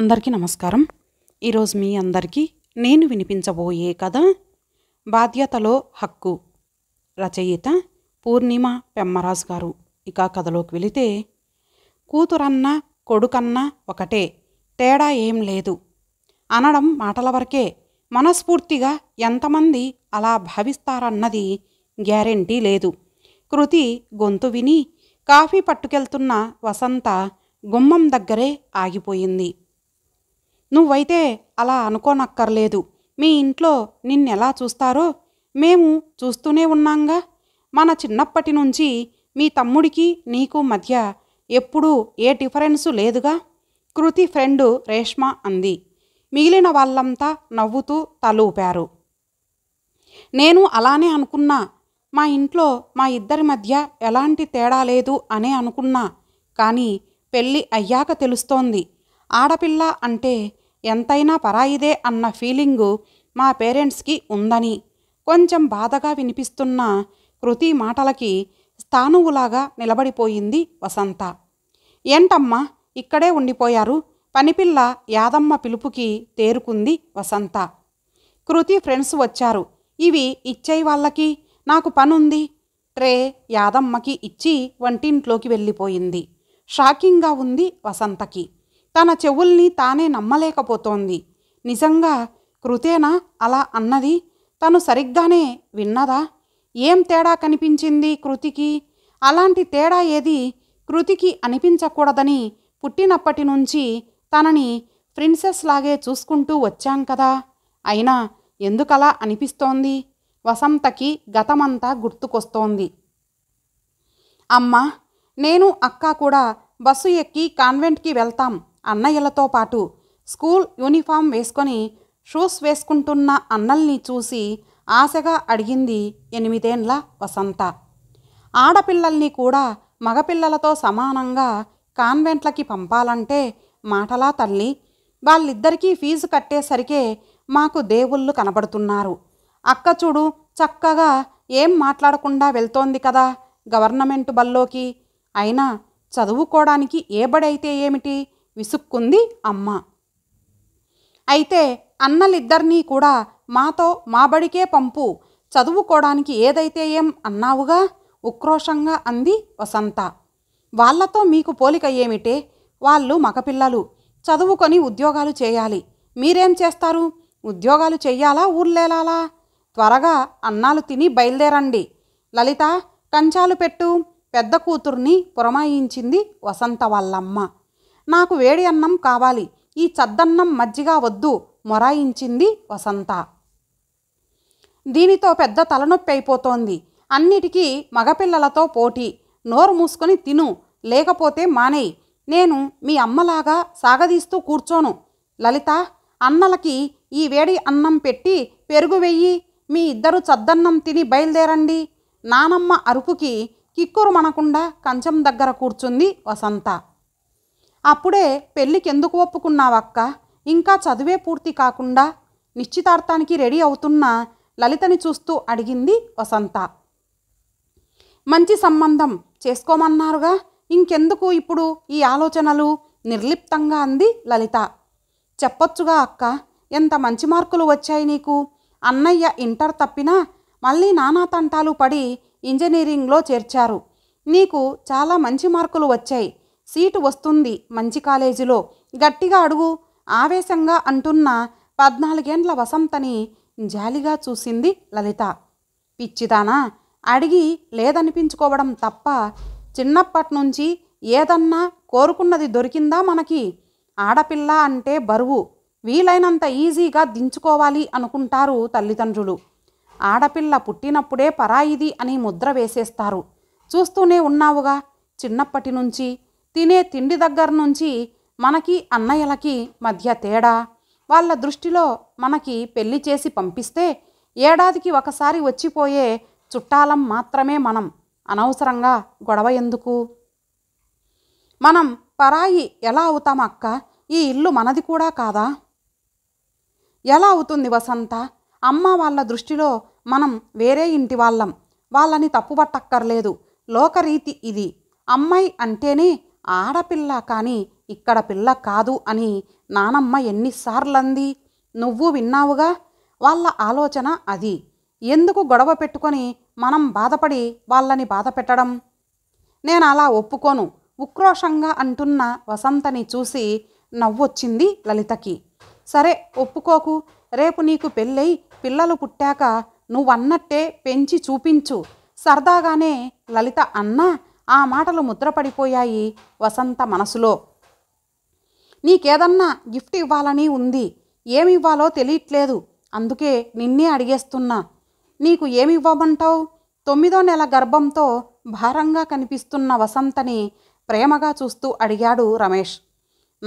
అందరికీ నమస్కారం ఈరోజు మీ అందరికీ నేను వినిపించబోయే కథ బాధ్యతలో హక్కు రచయిత పూర్ణిమ పెమ్మరాజు గారు ఇక కథలోకి వెళితే కూతురన్నా కొడుకన్నా ఒకటే తేడా ఏం లేదు అనడం మాటల వరకే మనస్ఫూర్తిగా ఎంతమంది అలా భావిస్తారన్నది గ్యారెంటీ లేదు కృతి గొంతు విని కాఫీ పట్టుకెళ్తున్న వసంత గుమ్మం దగ్గరే ఆగిపోయింది నువ్వైతే అలా అనుకోనక్కర్లేదు మీ ఇంట్లో నిన్నెలా చూస్తారో మేము చూస్తూనే ఉన్నాంగా మన చిన్నప్పటి నుంచి మీ తమ్ముడికి నీకు మధ్య ఎప్పుడూ ఏ డిఫరెన్సు లేదుగా కృతి ఫ్రెండు రేష్మ అంది మిగిలిన వాళ్ళంతా నవ్వుతూ తలూపారు నేను అలానే అనుకున్నా మా ఇంట్లో మా ఇద్దరి మధ్య ఎలాంటి తేడా లేదు అనే అనుకున్నా కానీ పెళ్ళి అయ్యాక తెలుస్తోంది ఆడపిల్ల అంటే ఎంతైనా పరాయిదే అన్న ఫీలింగు మా పేరెంట్స్కి ఉందని కొంచెం బాధగా వినిపిస్తున్న కృతి మాటలకి స్థానువులాగా నిలబడిపోయింది వసంత ఏంటమ్మా ఇక్కడే ఉండిపోయారు పనిపిల్ల యాదమ్మ పిలుపుకి తేరుకుంది వసంత కృతి ఫ్రెండ్స్ వచ్చారు ఇవి ఇచ్చేయి వాళ్ళకి నాకు పనుంది ట్రే యాదమ్మకి ఇచ్చి వంటింట్లోకి వెళ్ళిపోయింది షాకింగ్గా ఉంది వసంతకి తన చెవుల్ని తానే నమ్మలేకపోతోంది నిజంగా కృతేనా అలా అన్నది తను సరిగ్గానే విన్నదా ఏం తేడా కనిపించింది కృతికి అలాంటి తేడా ఏది కృతికి అనిపించకూడదని పుట్టినప్పటి నుంచి తనని ప్రిన్సెస్ లాగే చూసుకుంటూ వచ్చాం కదా అయినా ఎందుకలా అనిపిస్తోంది వసంతకి గతమంతా గుర్తుకొస్తోంది అమ్మ నేను అక్క కూడా బస్సు ఎక్కి కాన్వెంట్కి వెళ్తాం అన్నయ్యలతో పాటు స్కూల్ యూనిఫామ్ వేసుకొని షూస్ వేసుకుంటున్న అన్నల్ని చూసి ఆశగా అడిగింది ఎనిమిదేండ్ల వసంత ఆడపిల్లల్ని కూడా మగపిల్లలతో సమానంగా కాన్వెంట్లకి పంపాలంటే మాటలా తల్లి వాళ్ళిద్దరికీ ఫీజు కట్టేసరికే మాకు దేవుళ్ళు కనబడుతున్నారు అక్క చూడు చక్కగా ఏం మాట్లాడకుండా వెళ్తోంది కదా గవర్నమెంట్ బల్లోకి అయినా చదువుకోవడానికి ఏ బడైతే ఏమిటి విసుక్కుంది అమ్మ అయితే అన్నలిద్దరినీ కూడా మాతో మా బడికే పంపు చదువుకోవడానికి ఏదైతే ఏం అన్నావుగా ఉక్రోషంగా అంది వసంత వాళ్లతో మీకు పోలిక ఏమిటే వాళ్ళు మగపిల్లలు చదువుకొని ఉద్యోగాలు చేయాలి మీరేం చేస్తారు ఉద్యోగాలు చెయ్యాలా ఊర్లేలాలా త్వరగా అన్నాలు తిని బయలుదేరండి లలిత కంచాలు పెట్టు పెద్ద కూతుర్ని పురమాయించింది వసంత వాళ్ళమ్మ నాకు వేడి అన్నం కావాలి ఈ చద్దన్నం మజ్జిగ వద్దు మొరాయించింది వసంత దీనితో పెద్ద తలనొప్పి అయిపోతోంది అన్నిటికీ మగపిల్లలతో పోటీ నోరు మూసుకొని తిను లేకపోతే మానేయి నేను మీ అమ్మలాగా సాగదీస్తూ కూర్చోను లలిత అన్నలకి ఈ వేడి అన్నం పెట్టి పెరుగు వెయ్యి మీ ఇద్దరు చద్దన్నం తిని బయలుదేరండి నానమ్మ అరుపుకి కిక్కురు మనకుండా కంచం దగ్గర కూర్చుంది వసంత అప్పుడే పెళ్ళికి ఎందుకు ఒప్పుకున్నావక్క ఇంకా చదువే పూర్తి కాకుండా నిశ్చితార్థానికి రెడీ అవుతున్న లలితని చూస్తూ అడిగింది వసంత మంచి సంబంధం చేసుకోమన్నారుగా ఇంకెందుకు ఇప్పుడు ఈ ఆలోచనలు నిర్లిప్తంగా అంది లలిత చెప్పొచ్చుగా అక్క ఎంత మంచి మార్కులు వచ్చాయి నీకు అన్నయ్య ఇంటర్ తప్పినా మళ్ళీ నానా తంటాలు పడి ఇంజనీరింగ్లో చేర్చారు నీకు చాలా మంచి మార్కులు వచ్చాయి సీటు వస్తుంది మంచి కాలేజీలో గట్టిగా అడుగు ఆవేశంగా అంటున్న పద్నాలుగేండ్ల వసంతని జాలిగా చూసింది లలిత పిచ్చిదానా అడిగి లేదనిపించుకోవడం తప్ప చిన్నప్పటి నుంచి ఏదన్నా కోరుకున్నది దొరికిందా మనకి ఆడపిల్ల అంటే బరువు వీలైనంత ఈజీగా దించుకోవాలి అనుకుంటారు తల్లిదండ్రులు ఆడపిల్ల పుట్టినప్పుడే పరాయిది అని ముద్ర వేసేస్తారు చూస్తూనే ఉన్నావుగా చిన్నప్పటి నుంచి తినే తిండి దగ్గర నుంచి మనకి అన్నయ్యలకి మధ్య తేడా వాళ్ళ దృష్టిలో మనకి పెళ్లి చేసి పంపిస్తే ఏడాదికి ఒకసారి వచ్చిపోయే చుట్టాలం మాత్రమే మనం అనవసరంగా గొడవ ఎందుకు మనం పరాయి ఎలా అవుతాం అక్క ఈ ఇల్లు మనది కూడా కాదా ఎలా అవుతుంది వసంత అమ్మ వాళ్ళ దృష్టిలో మనం వేరే ఇంటి వాళ్ళం వాళ్ళని తప్పుపట్టక్కర్లేదు లోకరీతి ఇది అమ్మాయి అంటేనే ఆడపిల్ల కానీ ఇక్కడ పిల్ల కాదు అని నానమ్మ ఎన్నిసార్లంది నువ్వు విన్నావుగా వాళ్ళ ఆలోచన అది ఎందుకు గొడవ పెట్టుకొని మనం బాధపడి వాళ్ళని బాధ పెట్టడం నేను అలా ఒప్పుకోను ఉక్రోషంగా అంటున్న వసంతని చూసి నవ్వొచ్చింది లలితకి సరే ఒప్పుకోకు రేపు నీకు పెళ్ళై పిల్లలు పుట్టాక నువ్వన్నట్టే పెంచి చూపించు సరదాగానే లలిత అన్నా ఆ మాటలు ముద్రపడిపోయాయి వసంత మనసులో నీకేదన్నా గిఫ్ట్ ఇవ్వాలని ఉంది ఏమివ్వాలో తెలియట్లేదు అందుకే నిన్నే అడిగేస్తున్నా నీకు ఏమివ్వమంటావు తొమ్మిదో నెల గర్భంతో భారంగా కనిపిస్తున్న వసంతని ప్రేమగా చూస్తూ అడిగాడు రమేష్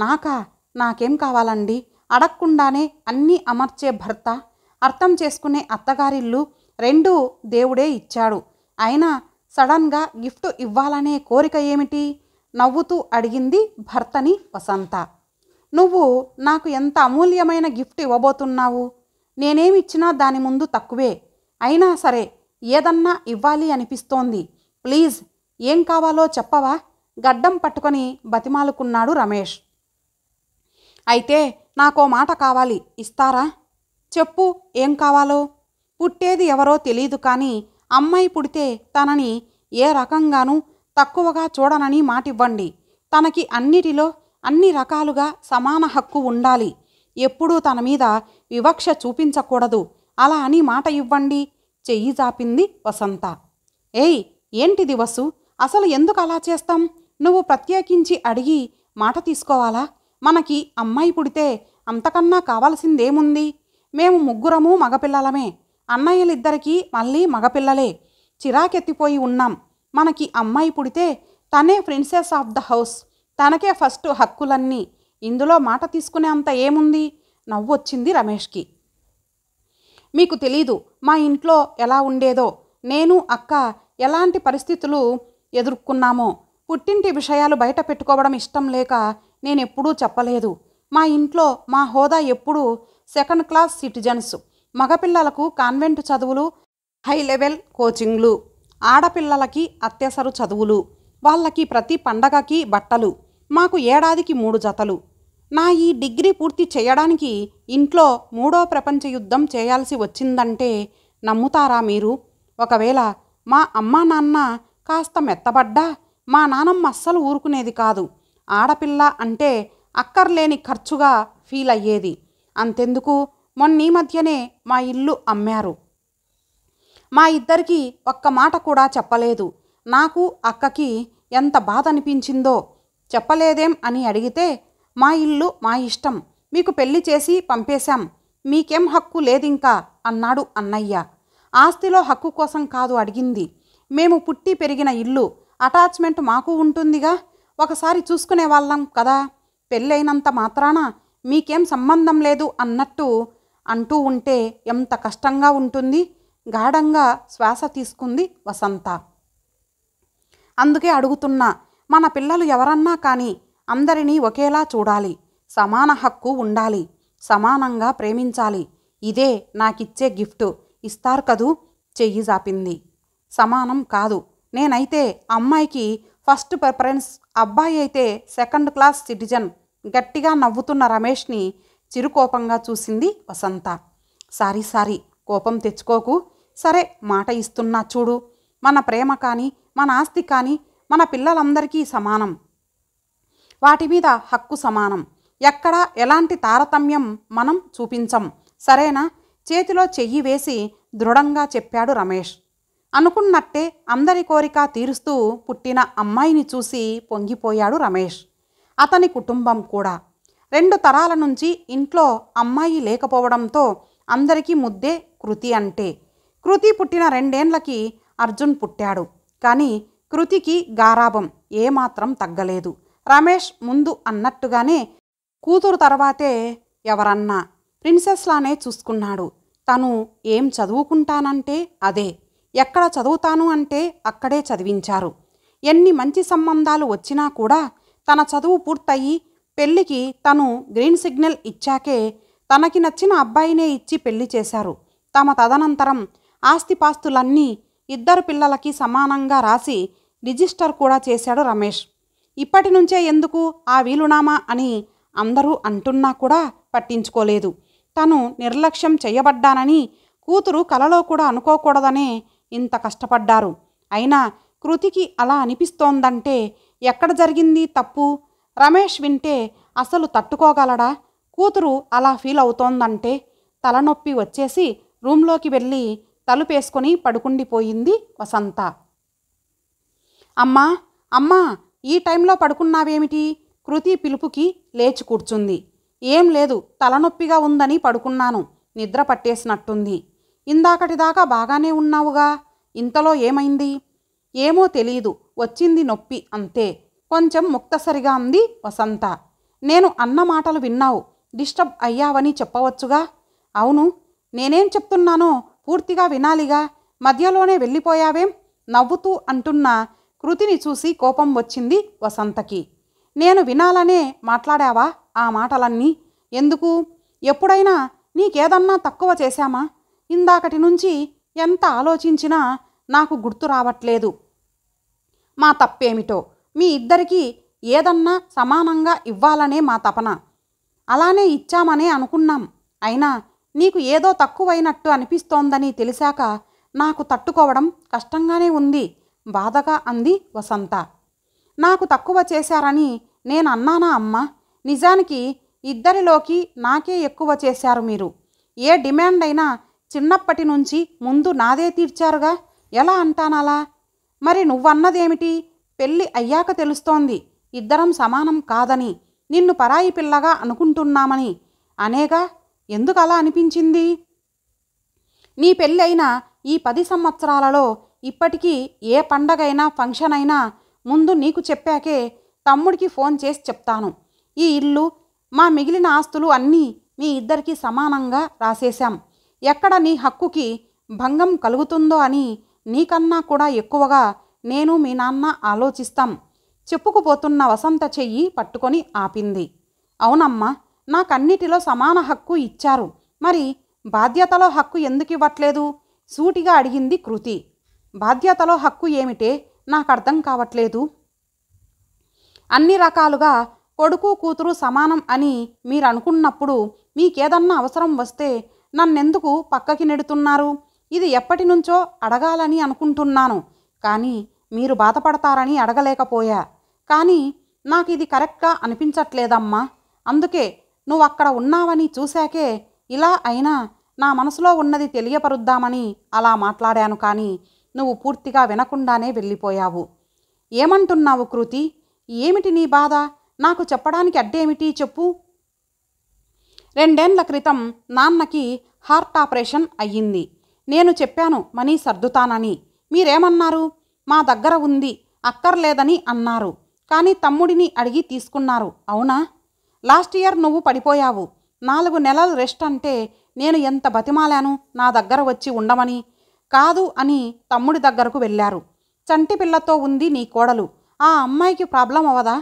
నాకా నాకేం కావాలండి అడగకుండానే అన్నీ అమర్చే భర్త అర్థం చేసుకునే అత్తగారిల్లు రెండూ దేవుడే ఇచ్చాడు అయినా సడన్గా గిఫ్ట్ ఇవ్వాలనే కోరిక ఏమిటి నవ్వుతూ అడిగింది భర్తని వసంత నువ్వు నాకు ఎంత అమూల్యమైన గిఫ్ట్ ఇవ్వబోతున్నావు నేనేమిచ్చినా దాని ముందు తక్కువే అయినా సరే ఏదన్నా ఇవ్వాలి అనిపిస్తోంది ప్లీజ్ ఏం కావాలో చెప్పవా గడ్డం పట్టుకొని బతిమాలుకున్నాడు రమేష్ అయితే నాకో మాట కావాలి ఇస్తారా చెప్పు ఏం కావాలో పుట్టేది ఎవరో తెలియదు కానీ అమ్మాయి పుడితే తనని ఏ రకంగానూ తక్కువగా చూడనని మాటివ్వండి తనకి అన్నిటిలో అన్ని రకాలుగా సమాన హక్కు ఉండాలి ఎప్పుడూ తన మీద వివక్ష చూపించకూడదు అలా అని మాట ఇవ్వండి చెయ్యి జాపింది వసంత ఏయ్ ఏంటిది వసు అసలు ఎందుకు అలా చేస్తాం నువ్వు ప్రత్యేకించి అడిగి మాట తీసుకోవాలా మనకి అమ్మాయి పుడితే అంతకన్నా కావలసిందేముంది మేము ముగ్గురము మగపిల్లలమే అన్నయ్యలిద్దరికీ మళ్ళీ మగపిల్లలే చిరాకెత్తిపోయి ఉన్నాం మనకి అమ్మాయి పుడితే తనే ప్రిన్సెస్ ఆఫ్ ద హౌస్ తనకే ఫస్ట్ హక్కులన్నీ ఇందులో మాట తీసుకునే అంత ఏముంది నవ్వొచ్చింది రమేష్కి మీకు తెలీదు మా ఇంట్లో ఎలా ఉండేదో నేను అక్క ఎలాంటి పరిస్థితులు ఎదుర్కొన్నామో పుట్టింటి విషయాలు బయట పెట్టుకోవడం ఇష్టం లేక నేనెప్పుడూ చెప్పలేదు మా ఇంట్లో మా హోదా ఎప్పుడూ సెకండ్ క్లాస్ సిటిజన్స్ మగపిల్లలకు కాన్వెంట్ చదువులు హై లెవెల్ కోచింగ్లు ఆడపిల్లలకి అత్యసరు చదువులు వాళ్ళకి ప్రతి పండగకి బట్టలు మాకు ఏడాదికి మూడు జతలు నా ఈ డిగ్రీ పూర్తి చేయడానికి ఇంట్లో మూడో ప్రపంచ యుద్ధం చేయాల్సి వచ్చిందంటే నమ్ముతారా మీరు ఒకవేళ మా అమ్మా నాన్న కాస్త మెత్తబడ్డా మా నానమ్మ అస్సలు ఊరుకునేది కాదు ఆడపిల్ల అంటే అక్కర్లేని ఖర్చుగా ఫీల్ అయ్యేది అంతెందుకు మొన్న ఈ మధ్యనే మా ఇల్లు అమ్మారు మా ఇద్దరికీ ఒక్క మాట కూడా చెప్పలేదు నాకు అక్కకి ఎంత బాధ అనిపించిందో చెప్పలేదేం అని అడిగితే మా ఇల్లు మా ఇష్టం మీకు పెళ్లి చేసి పంపేశాం మీకేం హక్కు లేదింకా అన్నాడు అన్నయ్య ఆస్తిలో హక్కు కోసం కాదు అడిగింది మేము పుట్టి పెరిగిన ఇల్లు అటాచ్మెంట్ మాకు ఉంటుందిగా ఒకసారి చూసుకునే వాళ్ళం కదా పెళ్ళైనంత మాత్రాన మీకేం సంబంధం లేదు అన్నట్టు అంటూ ఉంటే ఎంత కష్టంగా ఉంటుంది గాఢంగా శ్వాస తీసుకుంది వసంత అందుకే అడుగుతున్నా మన పిల్లలు ఎవరన్నా కానీ అందరినీ ఒకేలా చూడాలి సమాన హక్కు ఉండాలి సమానంగా ప్రేమించాలి ఇదే నాకిచ్చే గిఫ్ట్ ఇస్తారు కదూ చెయ్యి జాపింది సమానం కాదు నేనైతే అమ్మాయికి ఫస్ట్ ప్రిఫరెన్స్ అబ్బాయి అయితే సెకండ్ క్లాస్ సిటిజన్ గట్టిగా నవ్వుతున్న రమేష్ని చిరుకోపంగా చూసింది వసంత సారీ సారీ కోపం తెచ్చుకోకు సరే మాట ఇస్తున్నా చూడు మన ప్రేమ కానీ మన ఆస్తి కానీ మన పిల్లలందరికీ సమానం వాటి మీద హక్కు సమానం ఎక్కడా ఎలాంటి తారతమ్యం మనం చూపించం సరేనా చేతిలో చెయ్యి వేసి దృఢంగా చెప్పాడు రమేష్ అనుకున్నట్టే అందరి కోరిక తీరుస్తూ పుట్టిన అమ్మాయిని చూసి పొంగిపోయాడు రమేష్ అతని కుటుంబం కూడా రెండు తరాల నుంచి ఇంట్లో అమ్మాయి లేకపోవడంతో అందరికీ ముద్దే కృతి అంటే కృతి పుట్టిన రెండేండ్లకి అర్జున్ పుట్టాడు కానీ కృతికి గారాభం ఏమాత్రం తగ్గలేదు రమేష్ ముందు అన్నట్టుగానే కూతురు తర్వాతే ఎవరన్నా ప్రిన్సెస్లానే చూసుకున్నాడు తను ఏం చదువుకుంటానంటే అదే ఎక్కడ చదువుతాను అంటే అక్కడే చదివించారు ఎన్ని మంచి సంబంధాలు వచ్చినా కూడా తన చదువు పూర్తయి పెళ్లికి తను గ్రీన్ సిగ్నల్ ఇచ్చాకే తనకి నచ్చిన అబ్బాయినే ఇచ్చి పెళ్లి చేశారు తమ తదనంతరం ఆస్తిపాస్తులన్నీ ఇద్దరు పిల్లలకి సమానంగా రాసి రిజిస్టర్ కూడా చేశాడు రమేష్ ఇప్పటి నుంచే ఎందుకు ఆ వీలునామా అని అందరూ అంటున్నా కూడా పట్టించుకోలేదు తను నిర్లక్ష్యం చేయబడ్డానని కూతురు కలలో కూడా అనుకోకూడదనే ఇంత కష్టపడ్డారు అయినా కృతికి అలా అనిపిస్తోందంటే ఎక్కడ జరిగింది తప్పు రమేష్ వింటే అసలు తట్టుకోగలడా కూతురు అలా ఫీల్ అవుతోందంటే తలనొప్పి వచ్చేసి రూంలోకి వెళ్ళి తలుపేసుకొని పడుకుండిపోయింది వసంత అమ్మా అమ్మా ఈ టైంలో పడుకున్నావేమిటి కృతి పిలుపుకి లేచి కూర్చుంది ఏం లేదు తలనొప్పిగా ఉందని పడుకున్నాను నిద్ర పట్టేసినట్టుంది ఇందాకటిదాకా బాగానే ఉన్నావుగా ఇంతలో ఏమైంది ఏమో తెలియదు వచ్చింది నొప్పి అంతే కొంచెం ముక్తసరిగా అంది వసంత నేను అన్న మాటలు విన్నావు డిస్టర్బ్ అయ్యావని చెప్పవచ్చుగా అవును నేనేం చెప్తున్నానో పూర్తిగా వినాలిగా మధ్యలోనే వెళ్ళిపోయావేం నవ్వుతూ అంటున్న కృతిని చూసి కోపం వచ్చింది వసంతకి నేను వినాలనే మాట్లాడావా ఆ మాటలన్నీ ఎందుకు ఎప్పుడైనా నీకేదన్నా తక్కువ చేశామా ఇందాకటి నుంచి ఎంత ఆలోచించినా నాకు గుర్తు రావట్లేదు మా తప్పేమిటో మీ ఇద్దరికీ ఏదన్నా సమానంగా ఇవ్వాలనే మా తపన అలానే ఇచ్చామనే అనుకున్నాం అయినా నీకు ఏదో తక్కువైనట్టు అనిపిస్తోందని తెలిసాక నాకు తట్టుకోవడం కష్టంగానే ఉంది బాధగా అంది వసంత నాకు తక్కువ చేశారని నేను అన్నానా అమ్మ నిజానికి ఇద్దరిలోకి నాకే ఎక్కువ చేశారు మీరు ఏ డిమాండ్ అయినా చిన్నప్పటి నుంచి ముందు నాదే తీర్చారుగా ఎలా అంటానాలా మరి నువ్వన్నదేమిటి పెళ్ళి అయ్యాక తెలుస్తోంది ఇద్దరం సమానం కాదని నిన్ను పరాయి పిల్లగా అనుకుంటున్నామని అనేగా ఎందుకు అలా అనిపించింది నీ పెళ్ళైన ఈ పది సంవత్సరాలలో ఇప్పటికీ ఏ పండగైనా ఫంక్షన్ అయినా ముందు నీకు చెప్పాకే తమ్ముడికి ఫోన్ చేసి చెప్తాను ఈ ఇల్లు మా మిగిలిన ఆస్తులు అన్నీ మీ ఇద్దరికీ సమానంగా రాసేశాం ఎక్కడ నీ హక్కుకి భంగం కలుగుతుందో అని నీకన్నా కూడా ఎక్కువగా నేను మీ నాన్న ఆలోచిస్తాం చెప్పుకుపోతున్న వసంత చెయ్యి పట్టుకొని ఆపింది అవునమ్మా నాకన్నిటిలో సమాన హక్కు ఇచ్చారు మరి బాధ్యతలో హక్కు ఎందుకు ఇవ్వట్లేదు సూటిగా అడిగింది కృతి బాధ్యతలో హక్కు ఏమిటే నాకు అర్థం కావట్లేదు అన్ని రకాలుగా కొడుకు కూతురు సమానం అని మీరు అనుకున్నప్పుడు మీకేదన్నా అవసరం వస్తే నన్నెందుకు పక్కకి నెడుతున్నారు ఇది ఎప్పటి నుంచో అడగాలని అనుకుంటున్నాను కానీ మీరు బాధపడతారని అడగలేకపోయా కానీ నాకు ఇది కరెక్ట్గా అనిపించట్లేదమ్మా అందుకే నువ్వు అక్కడ ఉన్నావని చూశాకే ఇలా అయినా నా మనసులో ఉన్నది తెలియపరుద్దామని అలా మాట్లాడాను కానీ నువ్వు పూర్తిగా వినకుండానే వెళ్ళిపోయావు ఏమంటున్నావు కృతి ఏమిటి నీ బాధ నాకు చెప్పడానికి అడ్డేమిటి చెప్పు రెండేండ్ల క్రితం నాన్నకి హార్ట్ ఆపరేషన్ అయ్యింది నేను చెప్పాను మనీ సర్దుతానని మీరేమన్నారు మా దగ్గర ఉంది అక్కర్లేదని అన్నారు కానీ తమ్ముడిని అడిగి తీసుకున్నారు అవునా లాస్ట్ ఇయర్ నువ్వు పడిపోయావు నాలుగు నెలలు రెస్ట్ అంటే నేను ఎంత బతిమాలాను నా దగ్గర వచ్చి ఉండమని కాదు అని తమ్ముడి దగ్గరకు వెళ్ళారు చంటి పిల్లతో ఉంది నీ కోడలు ఆ అమ్మాయికి ప్రాబ్లం అవ్వదా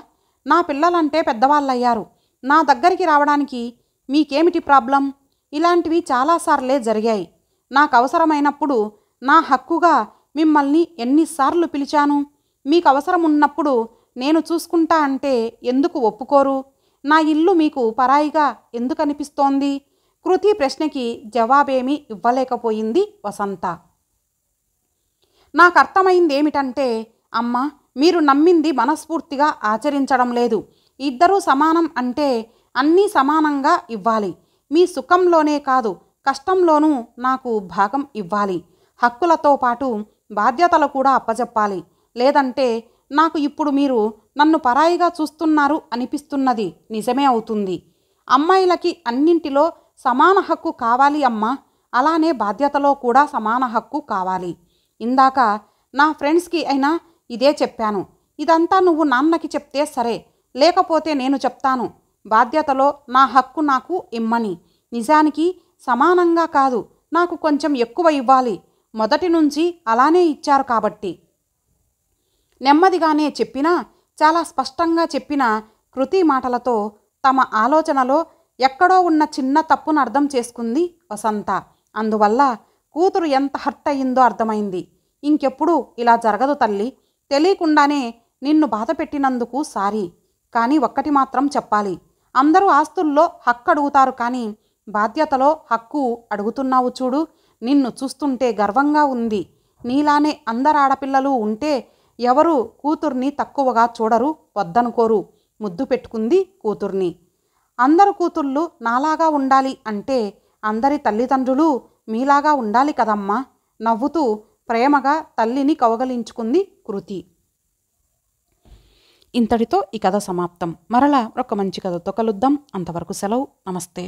నా పిల్లలంటే పెద్దవాళ్ళయ్యారు నా దగ్గరికి రావడానికి మీకేమిటి ప్రాబ్లం ఇలాంటివి చాలాసార్లే జరిగాయి నాకు అవసరమైనప్పుడు నా హక్కుగా మిమ్మల్ని ఎన్నిసార్లు పిలిచాను మీకు అవసరం ఉన్నప్పుడు నేను చూసుకుంటా అంటే ఎందుకు ఒప్పుకోరు నా ఇల్లు మీకు పరాయిగా ఎందుకనిపిస్తోంది కృతి ప్రశ్నకి జవాబేమీ ఇవ్వలేకపోయింది వసంత నాకు అర్థమైంది ఏమిటంటే అమ్మ మీరు నమ్మింది మనస్ఫూర్తిగా ఆచరించడం లేదు ఇద్దరూ సమానం అంటే అన్నీ సమానంగా ఇవ్వాలి మీ సుఖంలోనే కాదు కష్టంలోనూ నాకు భాగం ఇవ్వాలి హక్కులతో పాటు బాధ్యతలు కూడా అప్పజెప్పాలి లేదంటే నాకు ఇప్పుడు మీరు నన్ను పరాయిగా చూస్తున్నారు అనిపిస్తున్నది నిజమే అవుతుంది అమ్మాయిలకి అన్నింటిలో సమాన హక్కు కావాలి అమ్మా అలానే బాధ్యతలో కూడా సమాన హక్కు కావాలి ఇందాక నా ఫ్రెండ్స్కి అయినా ఇదే చెప్పాను ఇదంతా నువ్వు నాన్నకి చెప్తే సరే లేకపోతే నేను చెప్తాను బాధ్యతలో నా హక్కు నాకు ఇమ్మని నిజానికి సమానంగా కాదు నాకు కొంచెం ఎక్కువ ఇవ్వాలి మొదటి నుంచి అలానే ఇచ్చారు కాబట్టి నెమ్మదిగానే చెప్పినా చాలా స్పష్టంగా చెప్పిన కృతి మాటలతో తమ ఆలోచనలో ఎక్కడో ఉన్న చిన్న తప్పును అర్థం చేసుకుంది వసంత అందువల్ల కూతురు ఎంత హర్ట్ అయ్యిందో అర్థమైంది ఇంకెప్పుడు ఇలా జరగదు తల్లి తెలియకుండానే నిన్ను బాధ పెట్టినందుకు సారీ కానీ ఒక్కటి మాత్రం చెప్పాలి అందరూ ఆస్తుల్లో హక్కు అడుగుతారు కానీ బాధ్యతలో హక్కు అడుగుతున్నావు చూడు నిన్ను చూస్తుంటే గర్వంగా ఉంది నీలానే అందరు ఆడపిల్లలు ఉంటే ఎవరు కూతుర్ని తక్కువగా చూడరు వద్దనుకోరు ముద్దు పెట్టుకుంది కూతుర్ని అందరు కూతుర్లు నాలాగా ఉండాలి అంటే అందరి తల్లిదండ్రులు మీలాగా ఉండాలి కదమ్మా నవ్వుతూ ప్రేమగా తల్లిని కౌగలించుకుంది కృతి ఇంతటితో ఈ కథ సమాప్తం మరలా ఒక మంచి కథతో కలుద్దాం అంతవరకు సెలవు నమస్తే